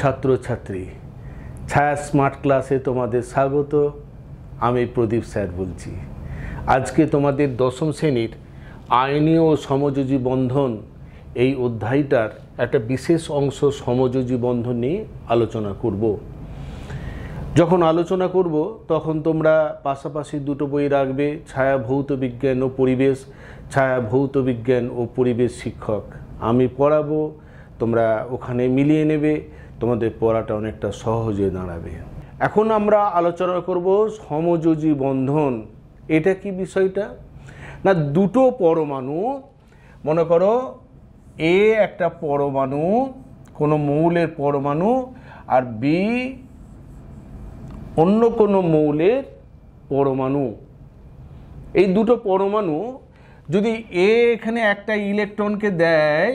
ছাত্রছাত্রী ছায়া স্মার্ট ক্লাসে তোমাদের স্বাগত আমি প্রদীপ স্যার বলছি আজকে তোমাদের দশম শ্রেণীর আইনি ও সমযোজী বন্ধন এই অধ্যায়টার একটা বিশেষ অংশ সমযোজী বন্ধন নিয়ে আলোচনা করব যখন আলোচনা করব তখন তোমরা পাশাপাশি দুটো বই রাখবে ছায়া ভৌত বিজ্ঞান ও পরিবেশ ছায়া ভৌত বিজ্ঞান ও পরিবেশ শিক্ষক আমি পড়াবো তোমরা ওখানে মিলিয়ে নেবে তোমাদের পড়াটা অনেকটা সহজ হয়ে দাঁড়াবে এখন আমরা আলোচনা করব সমযোজী বন্ধন এটা কি বিষয়টা না দুটো পরমাণু মনে করো এ একটা পরমাণু কোনো মৌলের পরমাণু আর বি অন্য কোনো মৌলের পরমাণু এই দুটো পরমাণু যদি এ এখানে একটা ইলেকট্রনকে দেয়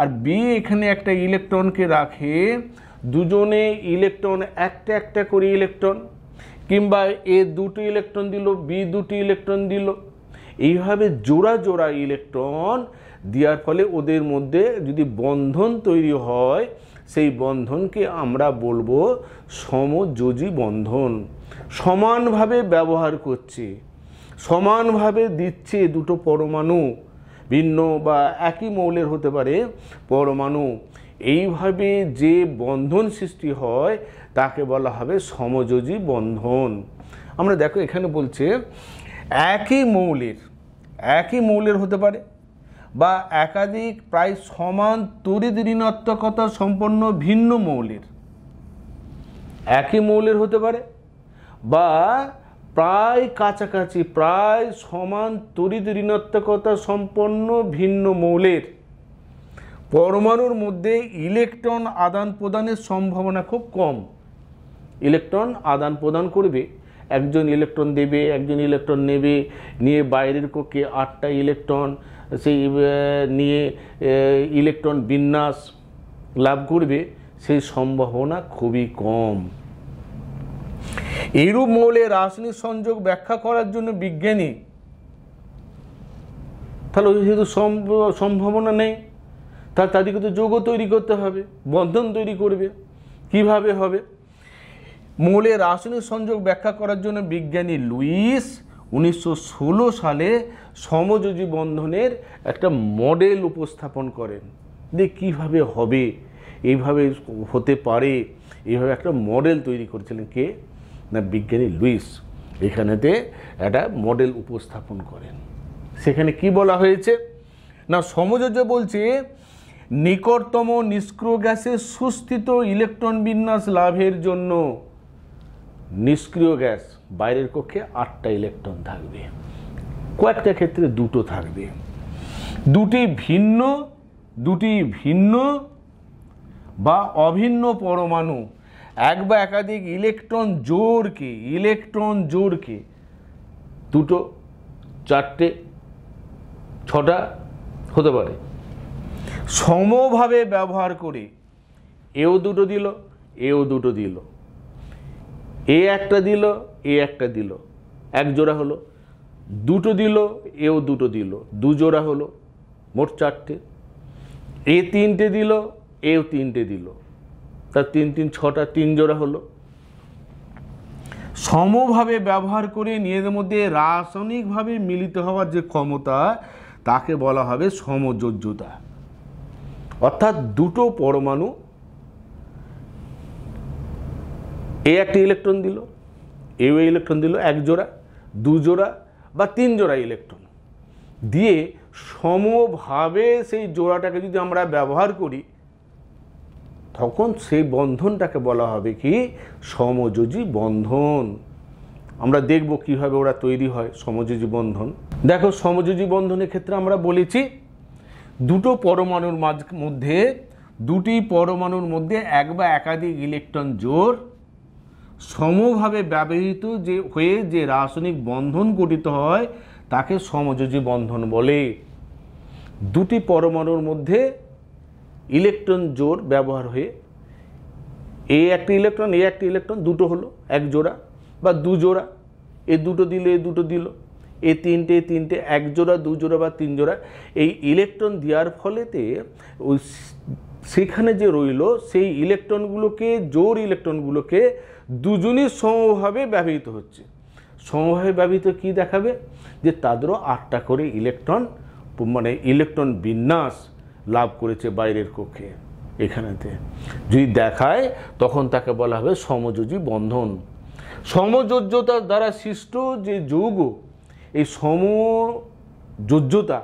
আর বি এখানে একটা ইলেকট্রনকে রাখে দুজনে ইলেকট্রন একটা একটা করে ইলেকট্রন কিংবা এ দুটো ইলেকট্রন দিল বি দুটি ইলেকট্রন দিল এইভাবে জোড়া জোড়া ইলেকট্রন দেওয়ার ফলে ওদের মধ্যে যদি বন্ধন তৈরি হয় সেই বন্ধনকে আমরা বলবো সমযোজী বন্ধন সমানভাবে ব্যবহার করছে সমানভাবে দিচ্ছে দুটো পরমাণু ভিন্ন বা একই মৌলের হতে পারে পরমাণু এইভাবে যে বন্ধন সৃষ্টি হয় তাকে বলা হবে সমযোজী বন্ধন আমরা দেখো এখানে বলছে একই মৌলের একই মৌলের হতে পারে বা একাধিক প্রায় সমান তরিদ ঋণাত্মকতা সম্পন্ন ভিন্ন মৌলের একই মৌলের হতে পারে বা প্রায় কাছাকাছি প্রায় সমান তরিত ঋণাত্মকতা সম্পন্ন ভিন্ন মৌলের পরমাণুর মধ্যে ইলেকট্রন আদান প্রদানের সম্ভাবনা খুব কম ইলেকট্রন আদান প্রদান করবে একজন ইলেকট্রন দেবে একজন ইলেকট্রন নেবে নিয়ে বাইরের কক্ষে আটটা ইলেকট্রন সেই নিয়ে ইলেকট্রন বিন্যাস লাভ করবে সেই সম্ভাবনা খুবই কম এরূপ মৌলে রাসায়নিক সংযোগ ব্যাখ্যা করার জন্য বিজ্ঞানী তাহলে ওই যেহেতু সম্ভাবনা নেই তার তাদেরকে তো যোগও তৈরি করতে হবে বন্ধন তৈরি করবে কিভাবে হবে মৌলে রাসায়নিক সংযোগ ব্যাখ্যা করার জন্য বিজ্ঞানী লুইস উনিশশো সালে সমযোজী বন্ধনের একটা মডেল উপস্থাপন করেন যে কিভাবে হবে এইভাবে হতে পারে এইভাবে একটা মডেল তৈরি করেছিলেন কে না বিজ্ঞানী লুইস এখানেতে একটা মডেল উপস্থাপন করেন সেখানে কি বলা হয়েছে না সমযোজ্য বলছে নিকটতম নিষ্ক্রিয় গ্যাসে সুস্থিত ইলেকট্রন বিন্যাস লাভের জন্য নিষ্ক্রিয় গ্যাস বাইরের কক্ষে আটটা ইলেকট্রন থাকবে কয়েকটা ক্ষেত্রে দুটো থাকবে দুটি ভিন্ন দুটি ভিন্ন বা অভিন্ন পরমাণু এক বা একাধিক ইলেকট্রন জোরকে ইলেকট্রন জোরকে দুটো চারটে ছটা হতে পারে সমভাবে ব্যবহার করে এও দুটো দিল এও দুটো দিল এ একটা দিল এ একটা দিল এক জোড়া হলো দুটো দিল এও দুটো দিল দু জোড়া হলো মোট চারটে এ তিনটে দিল এও তিনটে দিল তার তিন তিন ছটা তিন জোড়া হলো সমভাবে ব্যবহার করে নিজেদের মধ্যে রাসায়নিকভাবে মিলিত হওয়ার যে ক্ষমতা তাকে বলা হবে সমযোজ্যতা অর্থাৎ দুটো পরমাণু এ একটি ইলেকট্রন দিল এও ইলেকট্রন দিল এক জোড়া দু জোড়া বা তিন জোড়া ইলেকট্রন দিয়ে সমভাবে সেই জোড়াটাকে যদি আমরা ব্যবহার করি তখন সেই বন্ধনটাকে বলা হবে কি সমযোজী বন্ধন আমরা দেখব কিভাবে ওরা তৈরি হয় সমযোজী বন্ধন দেখো সমযোজী বন্ধনের ক্ষেত্রে আমরা বলেছি দুটো পরমাণুর মাঝ মধ্যে দুটি পরমাণুর মধ্যে এক বা একাধিক ইলেকট্রন জোর সমভাবে ব্যবহৃত যে হয়ে যে রাসায়নিক বন্ধন গঠিত হয় তাকে সমযোজী বন্ধন বলে দুটি পরমাণুর মধ্যে ইলেকট্রন জোর ব্যবহার হয়ে এ একটি ইলেকট্রন এ একটি ইলেকট্রন দুটো হলো এক জোড়া বা দু জোড়া এ দুটো দিল এ দুটো দিল এ তিনটে তিনটে এক জোড়া দু জোড়া বা তিন জোড়া এই ইলেকট্রন দেওয়ার ফলেতে ওই সেখানে যে রইল সেই ইলেকট্রনগুলোকে জোর ইলেকট্রনগুলোকে দুজনই সমভাবে ব্যবহৃত হচ্ছে সমভাবে ব্যবহৃত কি দেখাবে যে তাদেরও আটটা করে ইলেকট্রন মানে ইলেকট্রন বিন্যাস লাভ করেছে বাইরের কক্ষে এখানেতে যদি দেখায় তখন তাকে বলা হবে সমযোজী বন্ধন সমযোজ্যতার দ্বারা সৃষ্ট যে যোগ এই সমযোজ্যতা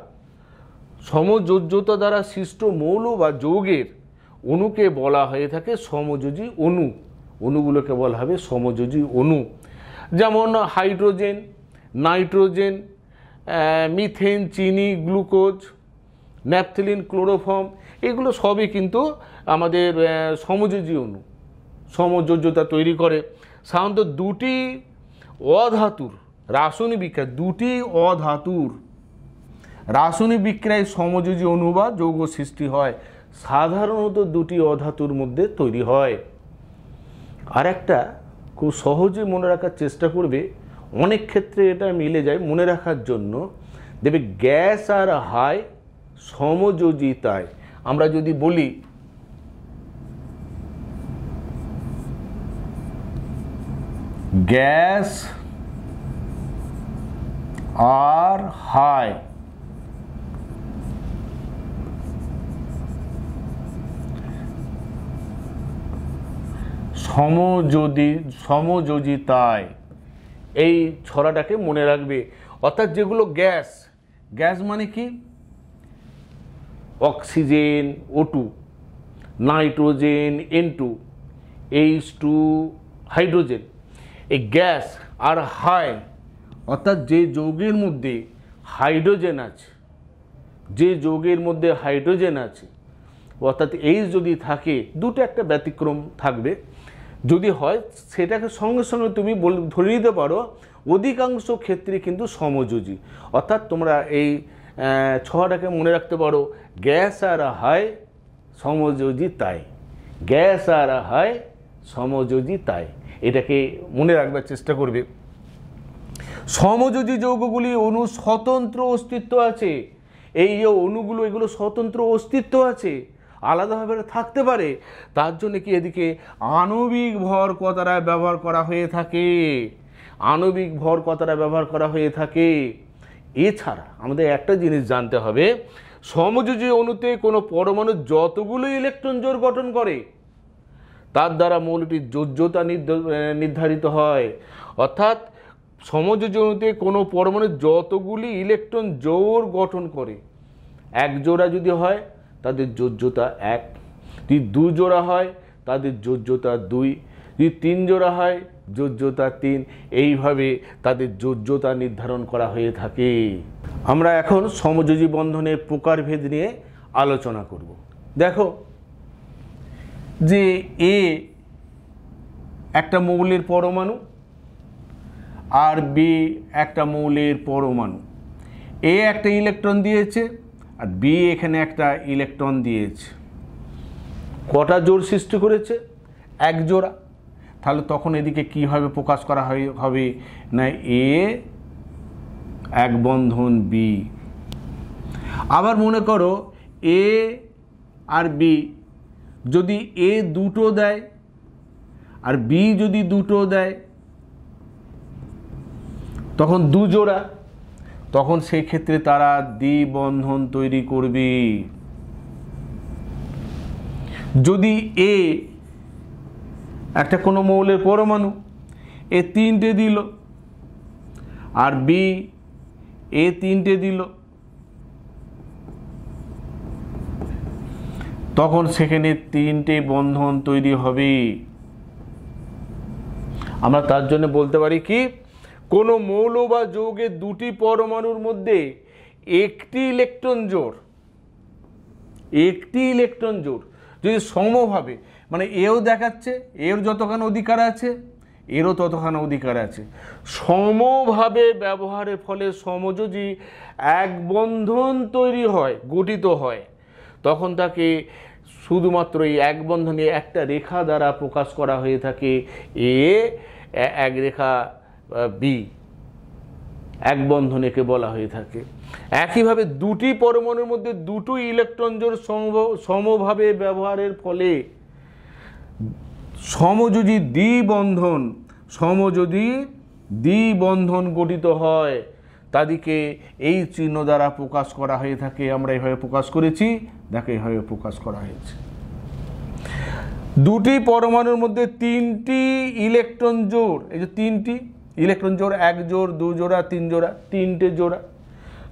সমযোজ্যতা দ্বারা সৃষ্ট মৌল বা যৌগের অণুকে বলা হয়ে থাকে সমযোজী অণু অণুগুলোকে বলা হবে সমযোজী অণু যেমন হাইড্রোজেন নাইট্রোজেন মিথেন চিনি গ্লুকোজ ন্যাপথিলিন ক্লোরোফর্ম এগুলো সবই কিন্তু আমাদের সমযোজী অনু সমযোজ্যতা তৈরি করে সাধারণত দুটি অধাতুর রাসায়নিক বিক্রিয়া দুটি অধাতুর রাসায়নিক বিক্রিয়ায় সমযোজী অনু বা যৌগ সৃষ্টি হয় সাধারণত দুটি অধাতুর মধ্যে তৈরি হয় আর একটা খুব সহজে মনে রাখার চেষ্টা করবে অনেক ক্ষেত্রে এটা মিলে যায় মনে রাখার জন্য দেবে গ্যাস আর হাই সমযোজিতায় আমরা যদি বলি গ্যাস আর হাই সমযোজি সমযোজিতায় এই ছড়াটাকে মনে রাখবে অর্থাৎ যেগুলো গ্যাস গ্যাস মানে কি oxygen O two nitrogen N two H two hydrogen এই গ্যাস আর হাই অর্থাৎ যে যৌগের মধ্যে হাইড্রোজেন আছে যে যৌগের মধ্যে হাইড্রোজেন আছে অর্থাৎ এইচ যদি থাকে দুটো একটা ব্যতিক্রম থাকবে যদি হয় সেটাকে সঙ্গে সঙ্গে তুমি ধরে নিতে পারো অধিকাংশ ক্ষেত্রে কিন্তু সমযোজী অর্থাৎ তোমরা এই ছটাকে মনে রাখতে পারো গ্যাস আর হায় সমযোজী তাই গ্যাস আর হায় সমযোজি তাই এটাকে মনে রাখবার চেষ্টা করবে সমযোজি যৌগগুলি অনু স্বতন্ত্র অস্তিত্ব আছে এই যে অণুগুলো এগুলো স্বতন্ত্র অস্তিত্ব আছে আলাদাভাবে থাকতে পারে তার জন্য কি এদিকে আণবিক ভর কথাটা ব্যবহার করা হয়ে থাকে আণবিক ভর কথাটা ব্যবহার করা হয়ে থাকে এছাড়া আমাদের একটা জিনিস জানতে হবে সমযোজী অণুতে কোনো পরমাণু যতগুলো ইলেকট্রন জোর গঠন করে তার দ্বারা মৌলটির যোজ্যতা নির্ধারিত হয় অর্থাৎ সমযোজী অণুতে কোনো পরমাণু যতগুলি ইলেকট্রন জোর গঠন করে এক জোড়া যদি হয় তাদের যোজ্যতা এক যদি দু জোড়া হয় তাদের যোজ্যতা দুই যদি তিন জোড়া হয় যোজ্যতা তিন এইভাবে তাদের যোজ্যতা নির্ধারণ করা হয়ে থাকে আমরা এখন সমযোজী বন্ধনের প্রকারভেদ নিয়ে আলোচনা করব দেখো যে এ একটা মৌলের পরমাণু আর বি একটা মৌলের পরমাণু এ একটা ইলেকট্রন দিয়েছে আর বি এখানে একটা ইলেকট্রন দিয়েছে কটা জোর সৃষ্টি করেছে এক জোড়া তাহলে তখন এদিকে কীভাবে প্রকাশ করা হবে না এ এক বন্ধন বি আবার মনে করো এ আর বি যদি এ দুটো দেয় আর বি যদি দুটো দেয় তখন দুজোড়া তখন সেই ক্ষেত্রে তারা দ্বিবন্ধন তৈরি করবে যদি এ একটা কোনো মৌলের পরমাণু এ তিনটে দিল আর বি এ তিনটে দিল তখন সেখানে তিনটে বন্ধন তৈরি হবে আমরা তার জন্য বলতে পারি কি কোনো মৌল বা যৌগের দুটি পরমাণুর মধ্যে একটি ইলেকট্রন জোর একটি ইলেকট্রন জোর যদি সমভাবে মানে এও দেখাচ্ছে এর যতখানি অধিকার আছে এরও ততখানি অধিকার আছে সমভাবে ব্যবহারের ফলে সমযোজী এক বন্ধন তৈরি হয় গঠিত হয় তখন তাকে শুধুমাত্র এই এক বন্ধনে একটা রেখা দ্বারা প্রকাশ করা হয়ে থাকে এ এক রেখা বি এক বন্ধনেকে বলা হয়ে থাকে একইভাবে দুটি পরমাণুর মধ্যে দুটো ইলেকট্রন জোর সমভাবে ব্যবহারের ফলে সমযোজী দ্বিবন্ধন সম যদি দ্বিবন্ধন গঠিত হয় তাদেরকে এই চিহ্ন দ্বারা প্রকাশ করা হয়ে থাকে আমরা এভাবে প্রকাশ করেছি তাকে এভাবে প্রকাশ করা হয়েছে দুটি পরমাণুর মধ্যে তিনটি ইলেকট্রন জোড় এই যে তিনটি ইলেকট্রন জোড় এক জোড় দু জোড়া তিন জোড়া তিনটে জোড়া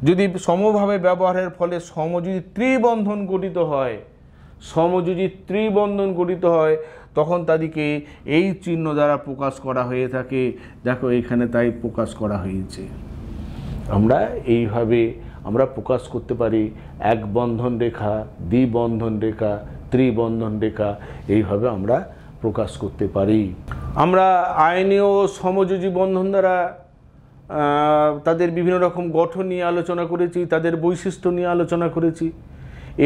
যদি সমভাবে ব্যবহারের ফলে সম যদি ত্রিবন্ধন গঠিত হয় সমযোজী ত্রিবন্ধন গঠিত হয় তখন তাদেরকে এই চিহ্ন দ্বারা প্রকাশ করা হয়ে থাকে দেখো এখানে তাই প্রকাশ করা হয়েছে আমরা এইভাবে আমরা প্রকাশ করতে পারি এক বন্ধন রেখা দ্বিবন্ধন রেখা ত্রিবন্ধন রেখা এইভাবে আমরা প্রকাশ করতে পারি আমরা আইনীয় সমযোজী বন্ধন দ্বারা তাদের বিভিন্ন রকম গঠন নিয়ে আলোচনা করেছি তাদের বৈশিষ্ট্য নিয়ে আলোচনা করেছি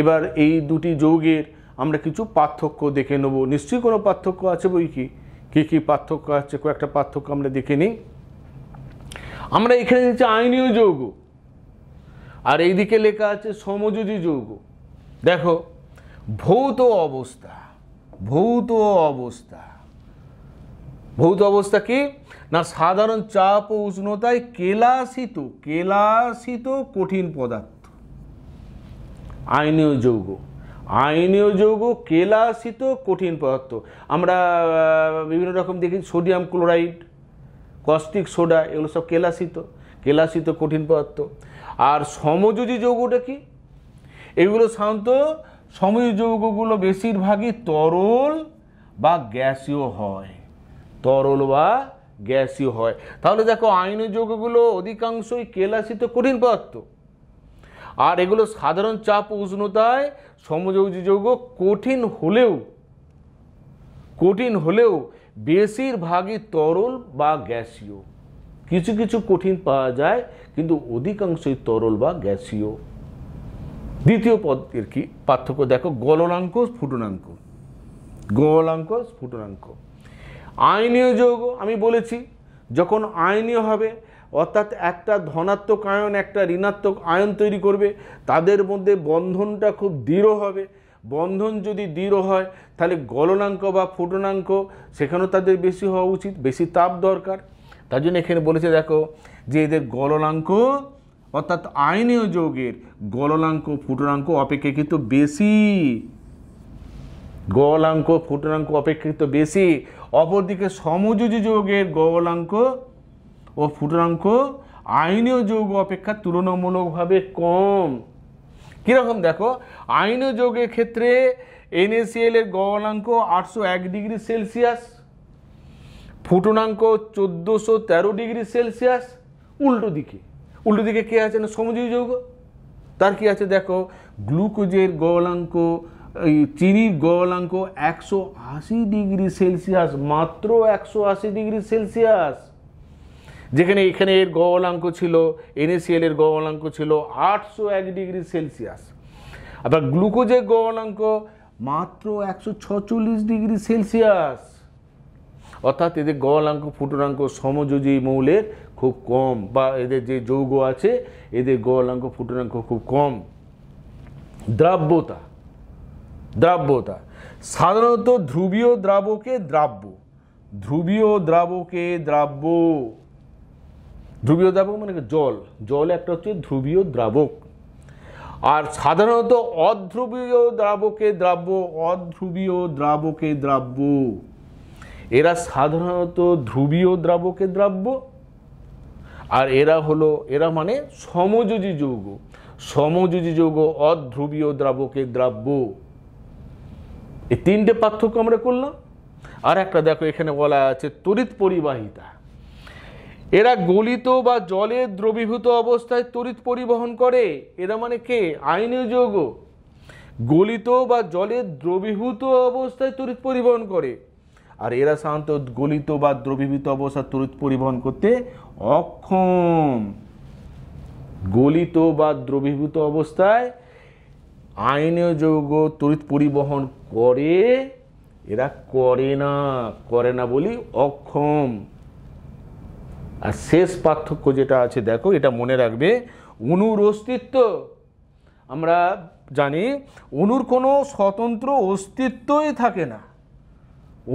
এবার এই দুটি যৌগের আমরা কিছু পার্থক্য দেখে নেব নিশ্চয়ই কোনো পার্থক্য আছে বই কি কী কী পার্থক্য আছে কয়েকটা পার্থক্য আমরা দেখে নিই আমরা এখানে দিচ্ছি আইনীয় যৌগ আর এইদিকে লেখা আছে সমযোজী যৌগ দেখো ভৌত অবস্থা ভৌত অবস্থা ভৌত অবস্থা কি না সাধারণ চাপ ও উষ্ণতায় কেলাসিত কেলাসিত কঠিন পদার্থ আইনীয় যৌগ আইনীয় যৌগ কেলাসিত কঠিন পদার্থ আমরা বিভিন্ন রকম দেখি সোডিয়াম ক্লোরাইড কস্টিক সোডা এগুলো সব কেলাসিত কেলাসিত কঠিন পদার্থ আর সমযোজী যৌগটা কি এগুলো সাধারণত সমযোজী যৌগগুলো বেশিরভাগই তরল বা গ্যাসীয় হয় তরল বা গ্যাসীয় হয় তাহলে দেখো আয়নীয় যৌগগুলো অধিকাংশই কেলাসিত কঠিন পদার্থ আর এগুলো সাধারণ চাপ উষ্ণতায় সমযোজী যৌগ কঠিন হলেও কঠিন হলেও বেশিরভাগই তরল বা গ্যাসীয় কিছু কিছু কঠিন পাওয়া যায় কিন্তু অধিকাংশই তরল বা গ্যাসীয় দ্বিতীয় পদের কি পার্থক্য দেখো গলনাঙ্ক স্ফুটনাঙ্ক গলনাঙ্ক স্ফুটনাঙ্ক আইনীয় যৌগ আমি বলেছি যখন আইনীয় হবে অর্থাৎ একটা ধনাত্মক আয়ন একটা ঋণাত্মক আয়ন তৈরি করবে তাদের মধ্যে বন্ধনটা খুব দৃঢ় হবে বন্ধন যদি দৃঢ় হয় তাহলে গলনাঙ্ক বা ফুটনাঙ্ক সেখানেও তাদের বেশি হওয়া উচিত বেশি তাপ দরকার তার জন্য এখানে বলেছে দেখো যে এদের গলনাঙ্ক অর্থাৎ আইনীয় যোগের গলনাঙ্ক ফুটনাঙ্ক অপেক্ষাকৃত বেশি গলাঙ্ক ফুটনাঙ্ক অপেক্ষাকৃত বেশি অপরদিকে সমযোজী যোগের গলাঙ্ক ও ফুটনাঙ্ক আইনীয় যৌগ অপেক্ষা তুলনামূলকভাবে কম কীরকম দেখো আইনীয় যৌগের ক্ষেত্রে এনএসিএল এর আটশো এক ডিগ্রি সেলসিয়াস ফুটনাঙ্ক চোদ্দোশো তেরো ডিগ্রি সেলসিয়াস উল্টো দিকে উল্টো দিকে কে আছে না সমজীব যৌগ তার কি আছে দেখো গ্লুকোজের গলাঙ্ক চিনির গলাঙ্ক একশো আশি ডিগ্রি সেলসিয়াস মাত্র একশো আশি ডিগ্রি সেলসিয়াস যেখানে এখানে এর গহলাঙ্ক ছিল এনএসিএল এর গহলাঙ্ক ছিল আটশো এক ডিগ্রি সেলসিয়াস আবার গ্লুকোজের গহলাঙ্ক মাত্র একশো ছচল্লিশ ডিগ্রি সেলসিয়াস অর্থাৎ এদের গলাঙ্ক ফুটনাঙ্ক সমযোজী মৌলের খুব কম বা এদের যে যৌগ আছে এদের গলাঙ্ক ফুটনাঙ্ক খুব কম দ্রাব্যতা দ্রাব্যতা সাধারণত ধ্রুবীয় দ্রাবকে দ্রাব্য ধ্রুবীয় দ্রাবকে দ্রাব্য ধ্রুবীয় দ্রাবক মানে জল জল একটা হচ্ছে ধ্রুবীয় দ্রাবক আর সাধারণত অধ্রুবীয় দ্রাবকে দ্রাব্য অধ্রুবীয় দ্রাবকে দ্রাব্য এরা সাধারণত ধ্রুবীয় দ্রাবকে দ্রাব্য আর এরা হলো এরা মানে সমযোজী যৌগ সমযোজী যৌগ অধ্রুবীয় দ্রাবকে দ্রাব্য এই তিনটে পার্থক্য আমরা করলাম আর একটা দেখো এখানে বলা আছে তড়িৎ পরিবাহিতা এরা গলিত বা জলে দ্রবীভূত অবস্থায় তড়িৎ পরিবহন করে এরা মানে কে আইনীয় যৌগ গলিত বা জলে দ্রবীভূত অবস্থায় তড়িৎ পরিবহন করে আর এরা সাধারণত গলিত বা দ্রবীভূত অবস্থায় তড়িৎ পরিবহন করতে অক্ষম গলিত বা দ্রবীভূত অবস্থায় আইনীয় যৌগ তড়িৎ পরিবহন করে এরা করে না করে না বলি অক্ষম আর শেষ পার্থক্য যেটা আছে দেখো এটা মনে রাখবে অনুর অস্তিত্ব আমরা জানি অনুর কোনো স্বতন্ত্র অস্তিত্বই থাকে না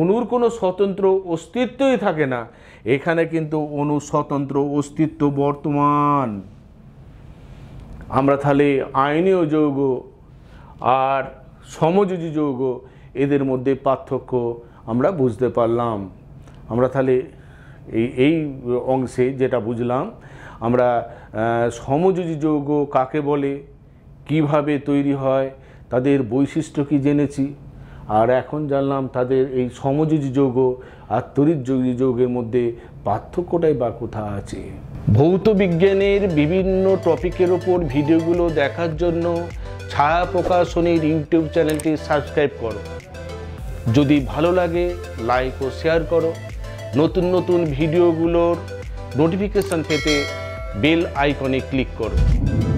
অনুর কোনো স্বতন্ত্র অস্তিত্বই থাকে না এখানে কিন্তু অনু স্বতন্ত্র অস্তিত্ব বর্তমান আমরা তাহলে আইনীয় যৌগ আর সমযোজী যৌগ এদের মধ্যে পার্থক্য আমরা বুঝতে পারলাম আমরা তাহলে এই এই অংশে যেটা বুঝলাম আমরা সমযোজী যৌগ কাকে বলে কিভাবে তৈরি হয় তাদের বৈশিষ্ট্য কি জেনেছি আর এখন জানলাম তাদের এই সমযোজী যৌগ আর তরিতযোগী যৌগের মধ্যে পার্থক্যটাই বা কোথা আছে ভৌত বিজ্ঞানের বিভিন্ন টপিকের ওপর ভিডিওগুলো দেখার জন্য ছায়া প্রকাশনীর ইউটিউব চ্যানেলটি সাবস্ক্রাইব করো যদি ভালো লাগে লাইক ও শেয়ার করো নতুন নতুন ভিডিওগুলোর নোটিফিকেশান পেতে বেল আইকনে ক্লিক করুন